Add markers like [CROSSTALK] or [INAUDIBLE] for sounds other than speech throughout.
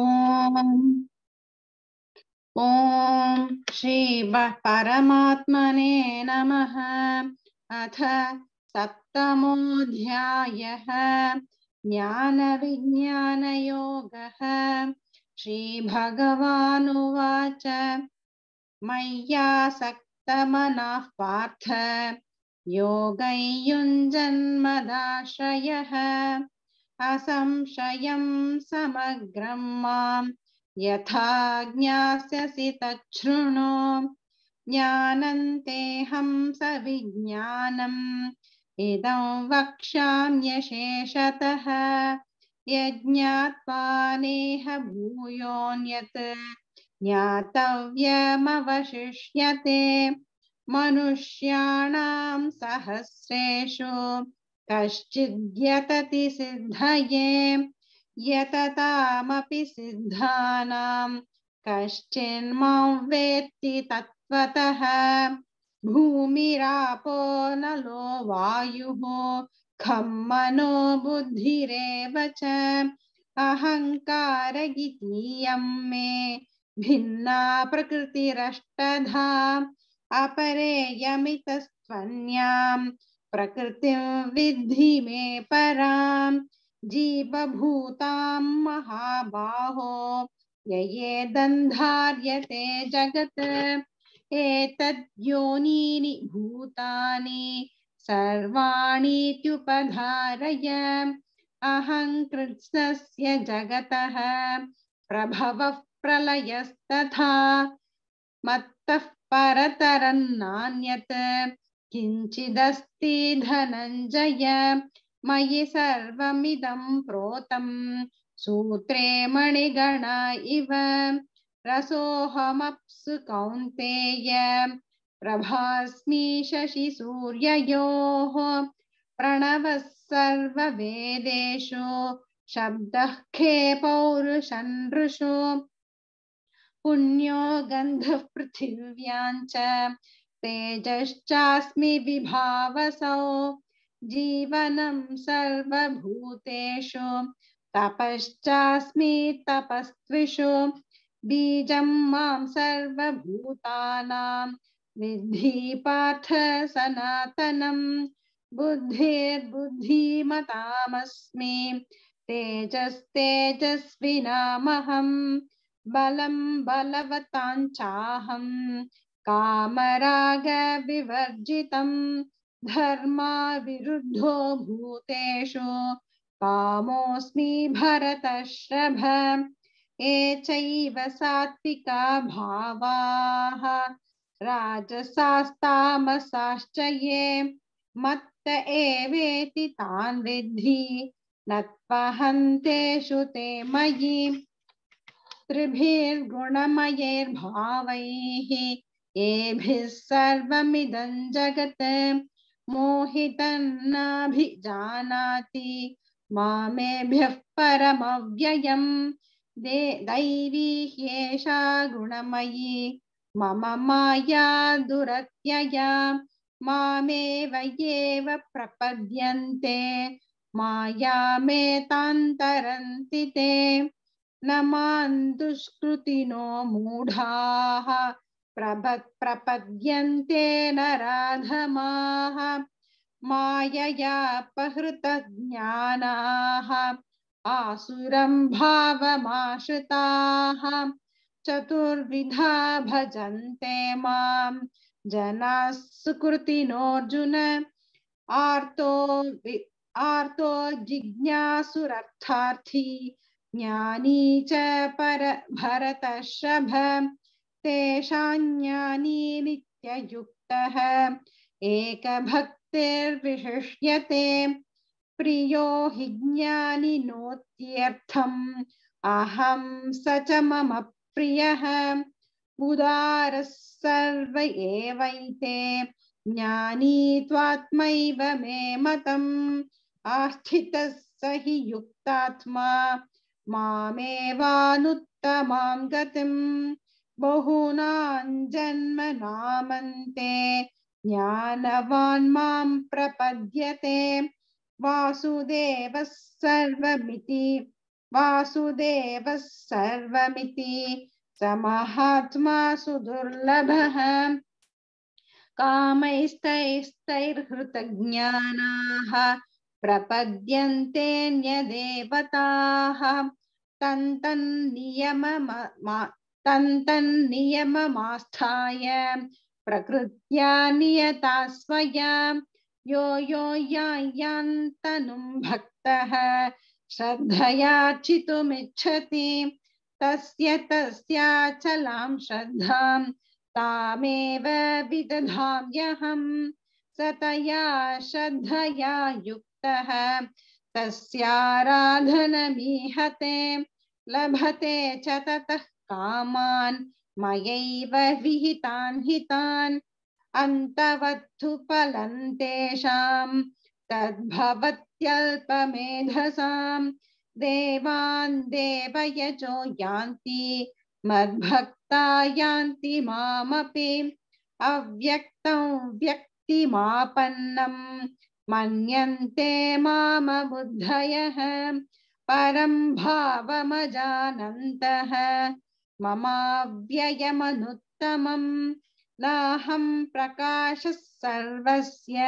ओम ओम श्री परमात्मने नमः अथ सप्तमोऽध्यायः ज्ञानविज्ञानयोगः श्रीभगवानुवाच मय्यासक्तमनः पार्थ योगैयुञ्जन्मदाश्रयः असंशयं समग्रं मां यथा ज्ञास्यसि तच्छृणु ज्ञानन्तेऽहं सविज्ञानम् इदं वक्ष्याम्यशेषतः यज्ञात्वा नेह भूयोऽन्यत् ज्ञातव्यमवशिष्यते मनुष्याणां सहस्रेषु कश्चिद्यतति सिद्धये यततामपि सिद्धानां कश्चिन्मां वेत्ति तत्त्वतः भूमिरापो नलो वायुः खं मनो बुद्धिरेव च अहङ्कारगितीयं मे भिन्ना प्रकृतिरष्टधा अपरेयमितस्त्वन्याम् प्रकृतिं विद्धि मे जीव भूता महाबाहो ये दन्धार्यते जगत एतद्योनीनि भूतानि सर्वाणीत्युपधारय अहं कृत्स्नस्य जगतः प्रभवः प्रलयस्तथा मत्तः परतरन्नान्यत् किञ्चिदस्ति धनंजय मयि सर्वमिदं प्रोतम सूत्रे मणिगणा इव रसोऽहमप्सु कौन्तेय प्रभास्मि शशिसूर्ययोः प्रणव सर्ववेदेषु शब्दः खे पौरुषन् पुण्यो गन्धः पृथिव्यां च तेजश्चास्मि विभावसौ जीवन सर्वभूतेषु तपश्चास्मि तपस्त्विषु बीजं मां सर्वभूतानां विद्धि पार्थ सनातनं बुद्धिर्बुद्धिमतामस्मि तेजस्तेजस्विनामहं बलं बलवताञ्चाहम् धर्म धर्माविरुद्धो भूतेषु कामोऽस्मि भरतश्रभ ये चैव सात्विका भावाः राजसास्तामसाश्च ये मत्त एवेति तान् विद्धि नत्पहन्तेषु ते मयि त्रिभिर्गुणमयैर्भावैः एभिः सर्वमिदं जगत् मोहितन्नाभिजानाति मामेभ्यः परमव्ययम् दे दैवी ह्येषा गुणमयी मम माया दुरत्यया मामेव एव प्रपद्यन्ते माया मे तान्तरन्ति ते न मां दुष्कृतिनो मूढाः प्रभ प्रपद्यन्ते न राधमाः माययापहृतज्ञानाः आसुरं भावमाश्रिताः चतुर्विधा भजन्ते मां जनाः सुकृतिनोऽर्जुन आर्तो आर्तो जिज्ञासुरर्थार्थी ज्ञानी च पर भरतशभ तेषाञ्ज्ञानी एक एकभक्तिर्विशिष्यते प्रियो हि ज्ञानिनोत्यर्थम् अहम स च मम प्रियः उदार सर्व एवैते ज्ञानी त्वात्मैव मे मतम् आस्थितः स हि युक्तात्मा मामेवानुत्तमां गतिम् बहुनाञ्जन्मनामन्ते ज्ञानवान् मां प्रपद्यते वासुदेवः सर्वमिति वासुदेवः सर्वमिति स महात्मा सुदुर्लभः कामैस्तैस्तैर्हृतज्ञानाः प्रपद्यन्ते तन्तन्नियम तन्तन्नियममास्थाय प्रकृत्या नियता स्वया यो यो यान्तनुं भक्तः श्रद्धयार्चितुमिच्छति तस्य तस्याचलां श्रद्धां तामेव विदधाम्यहम् सतया श्रद्धया युक्तः तस्याराधनमीहते लभते च ततः कामान मयैव विहितान् हितान् अन्तवत्थुफलं तेषां तद्भवत्यल्पमेधसां देवान् देवयजो यान्ति मद्भक्ता यान्ति मामपि अव्यक्तं व्यक्तिमापन्नं मन्यन्ते माम बुद्धयः परं भावमजानन्तः ममाव्ययमनुत्तमं नाहं प्रकाशः सर्वस्य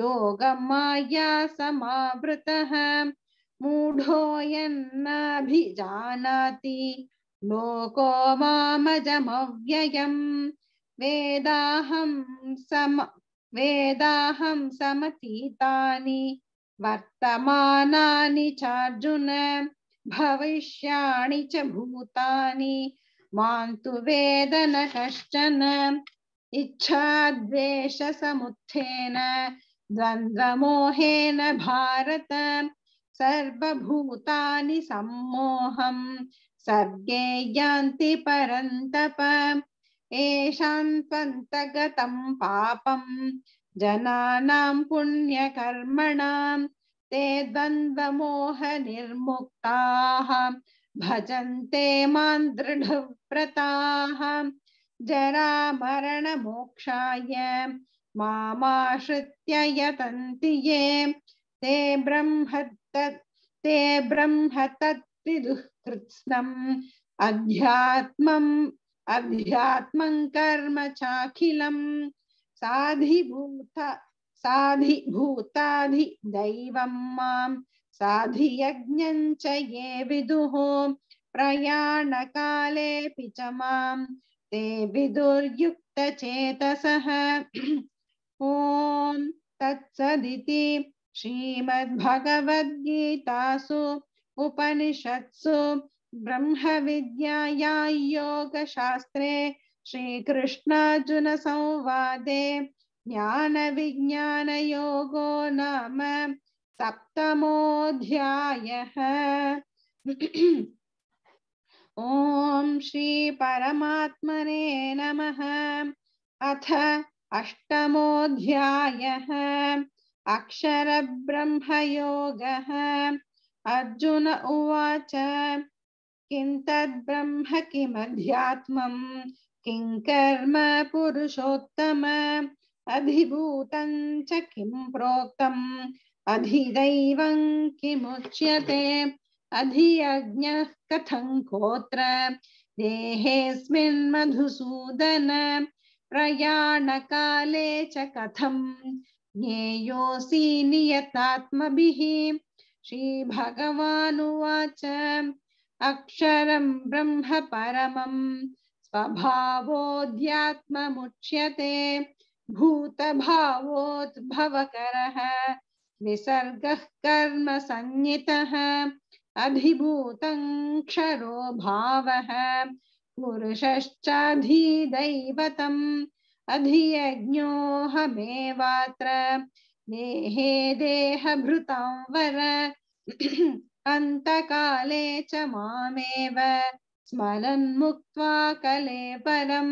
योगमाया समावृतः मूढोऽयन्नाभिजानाति लोको मामजमव्ययम् वेदाहम सम वेदाहम समतीतानि वर्तमानानि चार्जुन भविष्याणि च भूतानि मां तु वेद न कश्चन इच्छाद्वेषसमुत्थेन द्वन्द्वमोहेन भारत सर्वभूतानि सम्मोहं सर्गे यान्ति परन्तप येषां त्वन्तगतं पापं जनानां पुण्यकर्मणां ते द्वन्द्वमोहनिर्मुक्ताः भजन्ते मां दृढव्रताः मोक्षाय मामाश्रित्य यतन्ति ये ते ब्रह्म ते ब्रह्म तत्पिदुः अध्यात्मम् अध्यात्मं कर्म चाखिलं साधिभूत साधि भूताधि दैवं मां साधि यज्ञं च ये विदुः प्रयाणकालेऽपि च मां ते विदुर्युक्तचेतसः ॐ तत्सदिति श्रीमद्भगवद्गीतासु उपनिषत्सु ब्रह्मविद्यायां योगशास्त्रे श्रीकृष्णार्जुनसंवादे ज्ञान विज्ञान योगो नाम सप्तमोध्याय ओम श्री परमात्मने नमः अथ अष्टमोध्याय अक्षर ब्रह्म योग अर्जुन उवाच किं तद्ब्रह्म किमध्यात्मं किं कर्म पुरुषोत्तम किं प्रोक्त अधिदैवं किमुच्यते अधियज्ञः कथं कोत्र देहेऽस्मिन् मधुसूदन प्रयाणकाले च कथं ज्ञेयोऽसि नियतात्मभिः श्रीभगवानुवाच अक्षरं ब्रह्म परमं स्वभावोऽध्यात्ममुच्यते भूत भूतभावोद्भवकरः विसर्गः कर्म संज्ञितः अभिभूत क्षरो भाव भावः पुरुषश्चाधिदैवतम् अधियज्ञोऽहमेवात्र देहे भृतं वर अन्तकाले च मामेव स्मरन् मुक्त्वा कले परं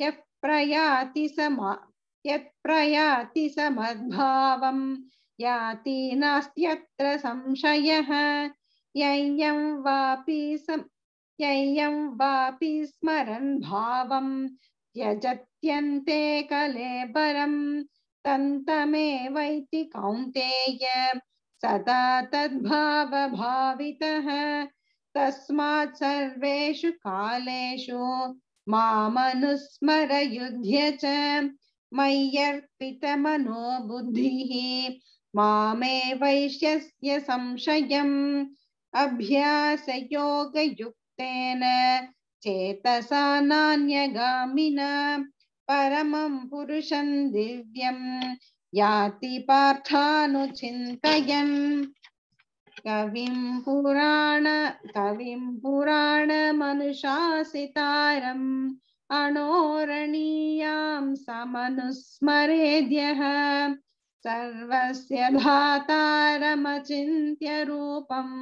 यः प्रयाति स यत्प्रयाति स मद्भावं याति नास्त्यत्र संशयः ययं वापि सम ययं वापि स्मरन् भावं त्यजत्यन्ते कलेबरं तन्तमेवैति कौन्तेय सदा तद्भावभावितः तस्मात् सर्वेषु कालेषु मामनुस्मर युध्य च मय्यर्पितमनो बुद्धिः मामे वैश्यस्य संशयम् अभ्यासयोगयुक्तेन चेतसा नान्यगामिना परमं पुरुषं दिव्यं याति पार्थानुचिन्तयन् कविं पुराण कविं पुराणमनुशासितारम् अणोरणीयां समनुस्मरेद्यः सर्वस्य धातारमचिन्त्य रूपम्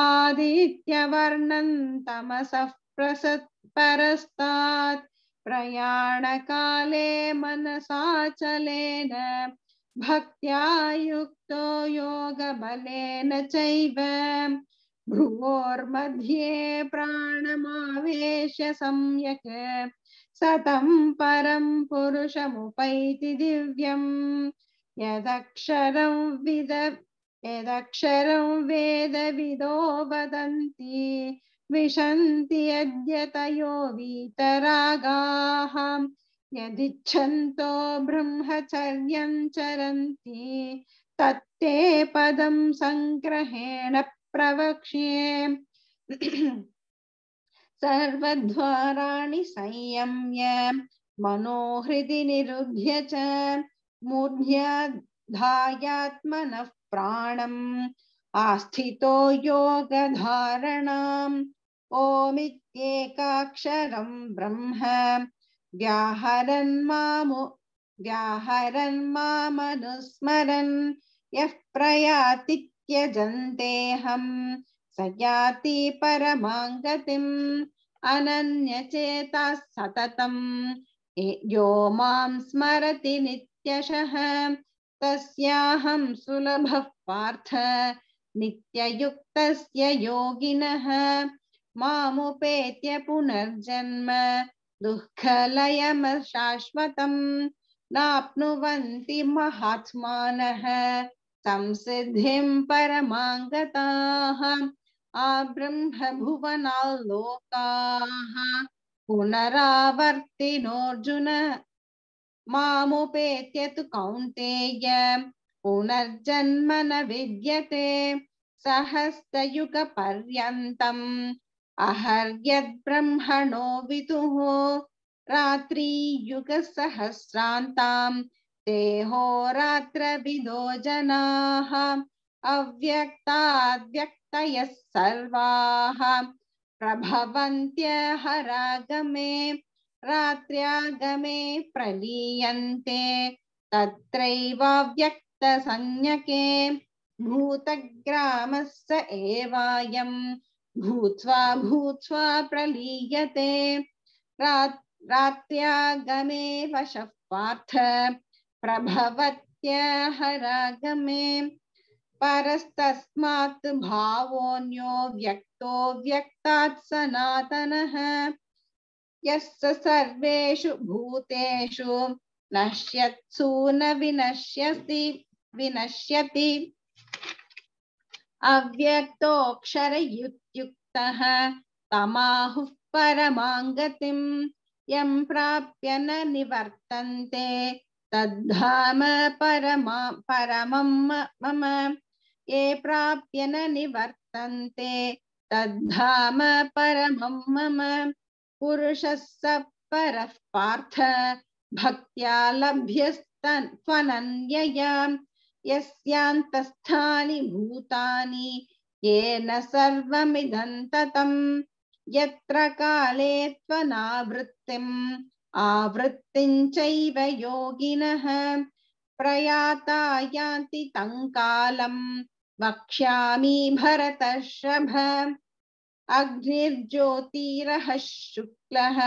आदित्यवर्णं तमसः परस्तात् प्रयाणकाले मनसाचलेन भक्त्या युक्तो योगबलेन चैव भ्रुवोर्मध्ये प्राणमावेश्य सम्यक् सतं परं पुरुषमुपैति दिव्यम् यदक्षरं विद यदक्षरं वेदविदो वदन्ति विशन्ति अद्यतयो वीतरागाः यदिच्छन्तो ब्रह्मचर्यं चरन्ति तत्ते पदं सङ्ग्रहेण प्रवक्ष्ये [CLEARS THROAT] सर्वद्वाराणि संयम्य मनोहृदि निरुध्य च मूर्ध्याधायात्मनः प्राणम् आस्थितो योगधारणाम् ओमित्येकाक्षरं ब्रह्म व्याहरन् मामु व्याहरन् मामनुस्मरन् यः प्रयाति त्यजन्तेऽहं स याति परमाङ्गतिम् अनन्यचेता सततम् यो मां स्मरति नित्यशः तस्याहं सुलभः पार्थ नित्ययुक्तस्य योगिनः मामुपेत्य पुनर्जन्म दुःखलयमशाश्वतम् नाप्नुवन्ति महात्मानः तं सिद्धिं परमाङ्गताः आब्रह्मभुवनाल्लोकाः पुनरावर्तिनोऽर्जुन मामुपेत्य तु कौन्तेय पुनर्जन्म न विद्यते सहस्रयुगपर्यन्तम् अहर्यद्ब्रह्मणो विदुः रात्रियुगसहस्रान्ताम् ते देहोरात्रभिदो जनाः अव्यक्ताद्व्यक्तयः सर्वाः प्रभवन्त्यहरागमे रात्र्यागमे प्रलीयन्ते तत्रैवाव्यक्तसंज्ञके भूतग्रामः स एवायम् भूत्वा भूत्वा प्रलीयते रात्र्यागमे वशः पार्थ प्रभवत्यागमे रागमे परस्तस्मात् भावोऽन्यो व्यक्तो व्यक्तात् सनातनः यस्य सर्वेषु भूतेषु नश्यत्सु न विनश्यति विनश्यति अव्यक्तोऽक्षरयुत्युक्तः तमाहुः परमाङ्गतिं यं प्राप्य न निवर्तन्ते तद्धाम परमा परमं मम ये प्राप्य न निवर्तन्ते तद्धाम परमं मम पुरुषस्स परः पार्थ भक्त्या लभ्यस्त्वनन्यया यस्यान्तस्थानि भूतानि येन सर्वमिदन्ततम् यत्र काले त्वनावृत्तिम् आवृत्तिञ्चैव योगिनः प्रयाता यान्ति तङ्कालम् वक्ष्यामि भरतश्रभ अग्निर्ज्योतिरः शुक्लः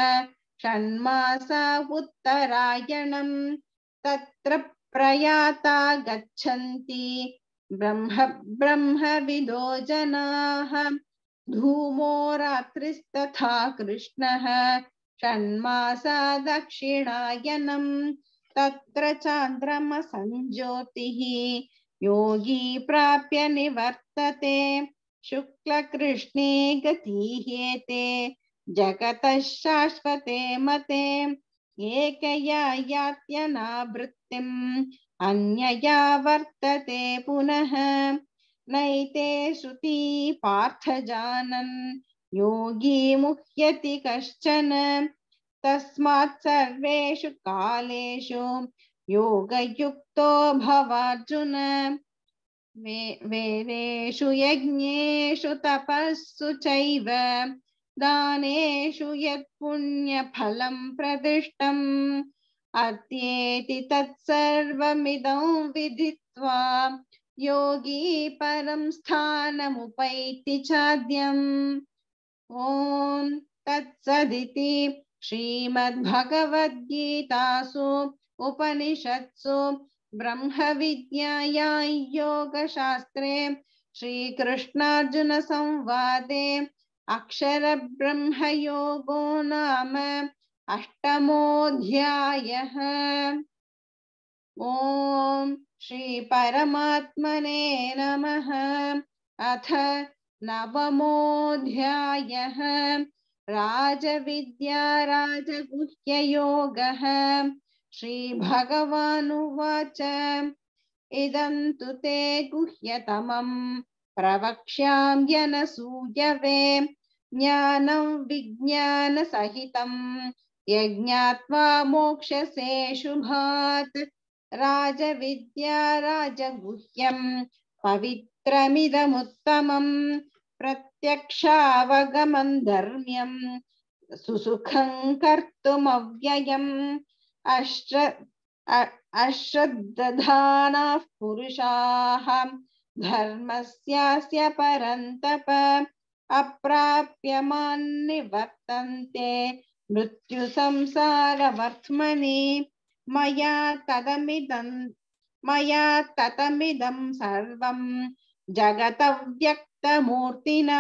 षण्मासा उत्तरायणम् तत्र प्रयाता गच्छन्ति ब्रह्म ब्रह्मविदो जनाः धूमो रात्रिस्तथा कृष्णः षण्मासा दक्षिणायनम् तत्र चान्द्रमसञ्ज्योतिः योगी प्राप्य निवर्तते शुक्लकृष्णे गतिह्येते जगतः शाश्वते मते एकया यात्यनावृत्तिम् अन्यया वर्तते पुनः नैते श्रुति पार्थ जानन् योगी मुह्यति कश्चन तस्मात् सर्वेषु कालेषु योगयुक्तो भवार्जुन वेदेषु यज्ञेषु तपस्सु चैव दानेषु यत्पुण्यफलं प्रदिष्टम् अत्येति तत्सर्वमिदं विदित्वा योगी परं स्थानमुपैति चाद्यम् ओम तत्सदिति श्रीमद्भगवद्गीतासु उपनिषत्सु ब्रह्मविद्याया योगशास्त्रे श्रीकृष्णार्जुनसंवादे अक्षरब्रह्मयोगो नाम अष्टमोऽध्यायः ॐ श्रीपरमात्मने नमः अथ नवमोऽध्यायः राजविद्या राजगुह्ययोगः श्रीभगवानुवाच इदं तु ते गुह्यतमं प्रवक्ष्याम्यनसूयवे ज्ञानं विज्ञानसहितं यज्ञात्वा मोक्षसे शुभात् राजविद्या राजगुह्यं पवित्रमिदमुत्तमम् प्रत्यक्षावगमं धर्म्यं सुसुखं कर्तुमव्ययम् अश्र अश्रद्धानाः पुरुषाः धर्मस्यास्य परन्तप अप्राप्यमान्निवर्तन्ते मृत्युसंसारवर्त्मनि मया तदमिदं मया ततमिदं सर्वं जगतव्यक् मूर्तिना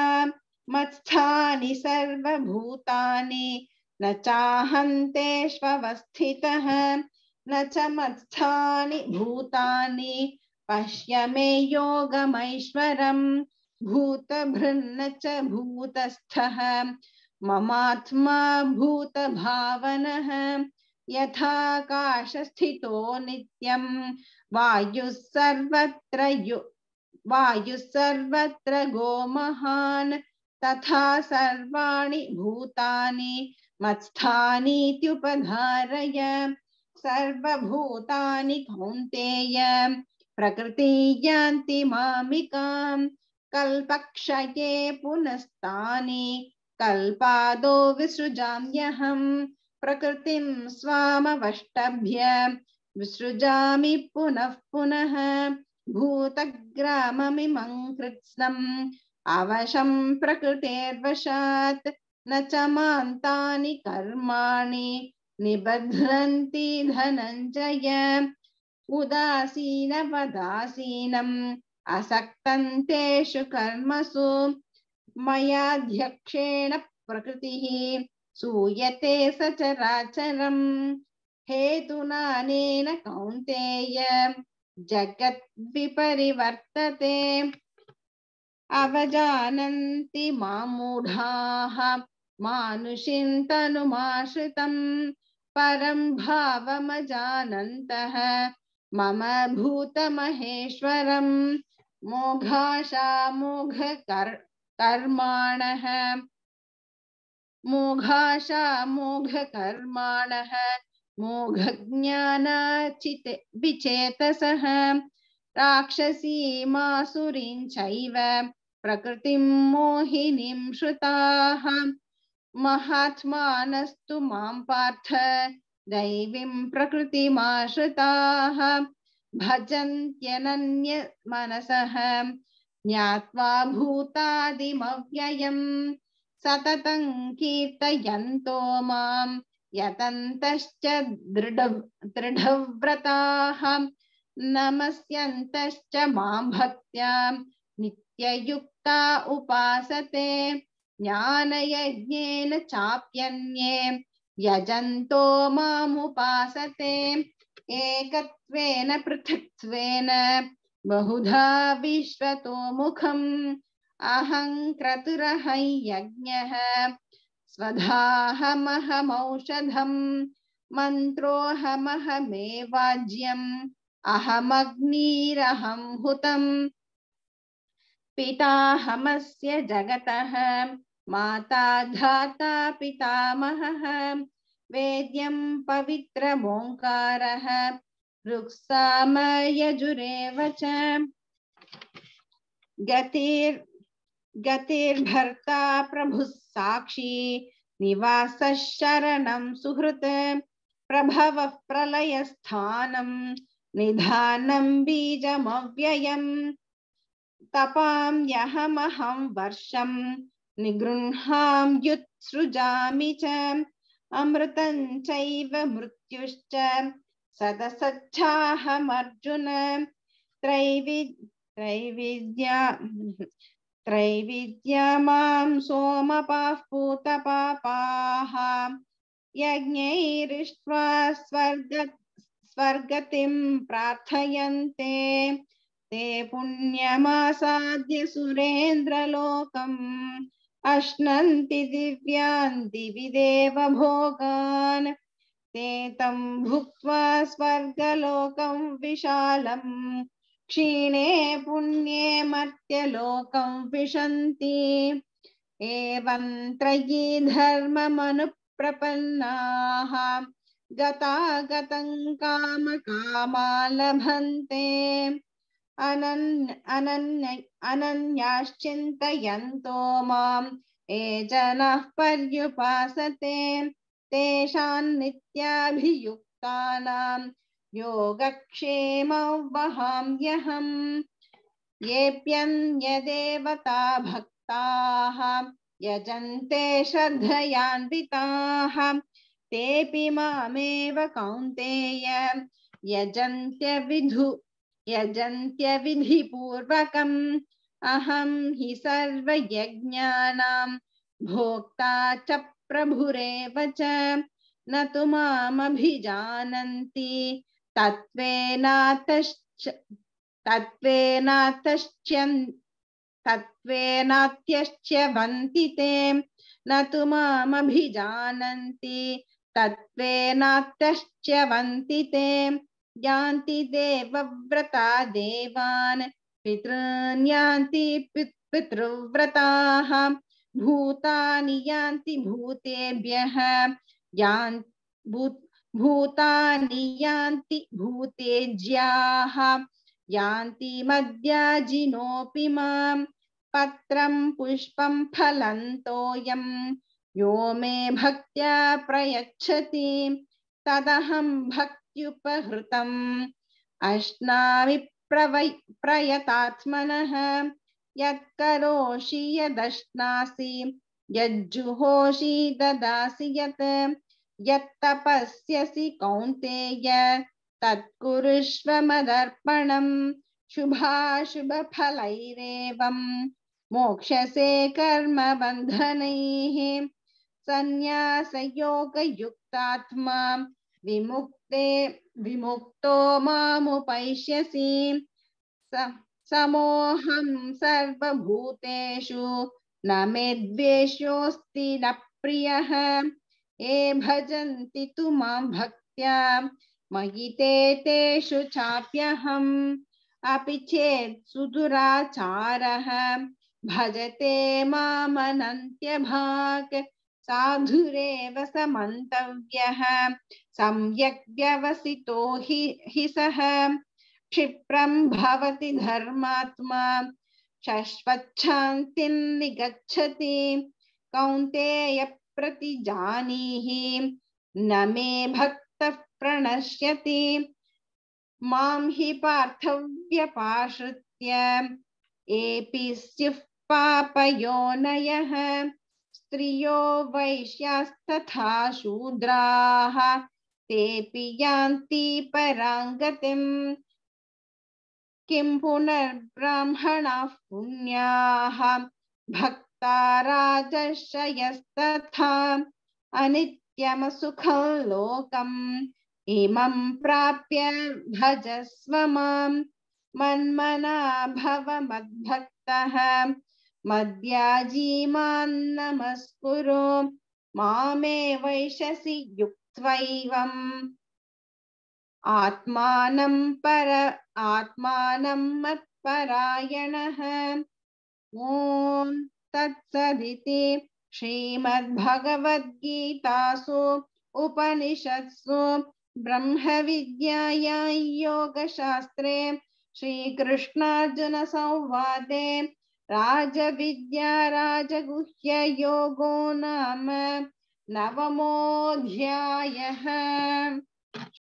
मत्स्थानि सर्वभूतानि न चाहन्तेष्वस्थितः न च मत्स्थानि भूतानि पश्य मे योगमैश्वरम् भूतभृन्न च भूतस्थः ममात्मा भूतभावनः यथाकाशस्थितो नित्यं वायुः सर्वत्र वायु सर्वत्र गोमहान् तथा सर्वाणि भूतानि मत्स्थानि इत्युपधारय सर्वभूतानि कौन्तेय प्रकृति यान्ति मामिकाम् कल्पक्षये पुनस्तानि कल्पादो विसृजाम्यहम् प्रकृतिं स्वामवष्टभ्य विसृजामि पुनः पुनः भूतग्राममिमं कृत्स्नम् अवशं प्रकृतेर्वशात् न च मान्तानि कर्माणि निबध्नन्ति धनञ्जय उदासीनवदासीनम् असक्तं तेषु कर्मसु मयाध्यक्षेण प्रकृतिः सूयते सचराचरम् हेतुनानेन कौन्तेय जगत विपरिवर्तते अवजानन्ति मामूढाः मानुषिं तनुमाश्रितं परं भावमजानन्तः मम भूतमहेश्वरं मोघाशामोघकर् कर्माणः मोघाशामोघकर्माणः मोघज्ञानाचिते राक्षसी मासुरी प्रकृति मोहिनी श्रुता महात्मास्तु महात्मानस्तु दैवी प्रकृतिमाश्रिता दैवीं प्रकृतिमाश्रिताः भजन्त्यनन्यमनसः ज्ञात्वा भूतादिमव्ययम् सततं कीर्तयन्तो माम् यतन्तश्च दृढ दृढव्रताः नमस्यन्तश्च नित्ययुक्ता उपासते ज्ञानयज्ञेन चाप्यन्ये यजन्तो मामुपासते एकत्वेन पृथक्त्वेन बहुधा विश्वतो मुखम् अहं क्रतुरहं यज्ञः स्वधाहमहमौषधम् मन्त्रोऽहमहमेवाज्यम् अहमग्निरहं हुतम् पिताहमस्य जगतः माता धाता पितामहः वेद्यं पवित्रमोङ्कारः ऋक्सामयजुरेव च गतिर् गतिर्भर्ता प्रभु साक्षी निवास शरण सुहृत प्रभव प्रलयस्थानं निधानं बीजमव्ययम् तपां यहमहं वर्षं निगृह्णां युत्सृजामि च अमृतं मृत्युश्च सदसच्छाहमर्जुन त्रैवि त्रैविद्या त्रैविद्या मां सोमपाः पूतपापाः यज्ञैरिष्ट्वा स्वर्ग स्वर्गतिं प्रार्थयन्ते ते पुण्यमासाद्य सुरेन्द्रलोकम् अश्नन्ति दिव्यान् दिवि देवभोगान् ते तं भुक्त्वा स्वर्गलोकं विशालम् क्षीणे पुण्ये मर्त्यलोकं विशन्ति एवं त्रयी धर्ममनुप्रपन्नाः गतागतं कामकामा लभन्ते अनन् अनन्य ये जनाः पर्युपासते तेषां योगक्षेम वहाम्यहम् येऽप्यन्यदेवता भक्ताः यजन्ते श्रद्धयान्विताः तेऽपि मामेव कौन्तेय यजन्त्यविधु यजन्त्यविधिपूर्वकम् अहं हि सर्वयज्ञानां भोक्ता च प्रभुरेव च न तु मामभिजानन्ति तत्त्वेनातश्च तत्त्वेनातश्च्यन् तत्त्वेनात्यश्च वन्ति न तु मामभिजानन्ति तत्त्वेनात्यश्च वन्ति देवान् भूतानि यान्ति भूतेभ्यः यान् भूतानि यान्ति भूतेज्याः यान्ति मद्याजिनोऽपि माम् यो मे भक्त्या प्रयच्छति तदहं भक्त्युपहृतम् अश्नामि प्रवै प्रयतात्मनः यत्करोषि यदश्नासि यज्जुहोषि ददासि यत् यत्तपस्यसि कौन्तेय तत्कुरुष्वमदर्पणम् शुभाशुभफलैरेवम् मोक्षसे कर्मबन्धनैः सन्न्यासयोगयुक्तात्मा विमुक्ते विमुक्तो मामुपैष्यसि समोऽहं सर्वभूतेषु न मे द्वेष्योऽस्ति न प्रियः ये भजन्ति तु मां भक्त्या मयि तेषु चाप्यहम् अपि चेत् सुदुराचारः भजते मामनन्त्यभाक् साधुरेव समन्तव्यः सम्यक् व्यवसितो हि हि सः क्षिप्रं भवति धर्मात्मा शश्वच्छान्तिं निगच्छति कौन्तेय जानी न मे भक्त प्रणश्यति मां हि स्त्रियो वैश्यास्तथा शूद्रा तेऽपि यान्ति पराङ्गतिम् किं पुनर्ब्राह्मणाः पुण्याः ताराजश्रयस्तथा अनित्यमसुखं लोकम् इमं प्राप्य भजस्व मां मन्मना भव मद्भक्तः मद्याजी मां मे मामे वैशसि युक्त्वैवम् आत्मानं पर आत्मानं मत्परायणः ॐ तत्सदिति श्रीमद्भगवद्गीतासु उपनिषत्सु ब्रह्मविद्याया योगशास्त्रे श्रीकृष्णार्जुनसंवादे राजविद्याराजगुह्ययोगो नाम नवमोऽध्यायः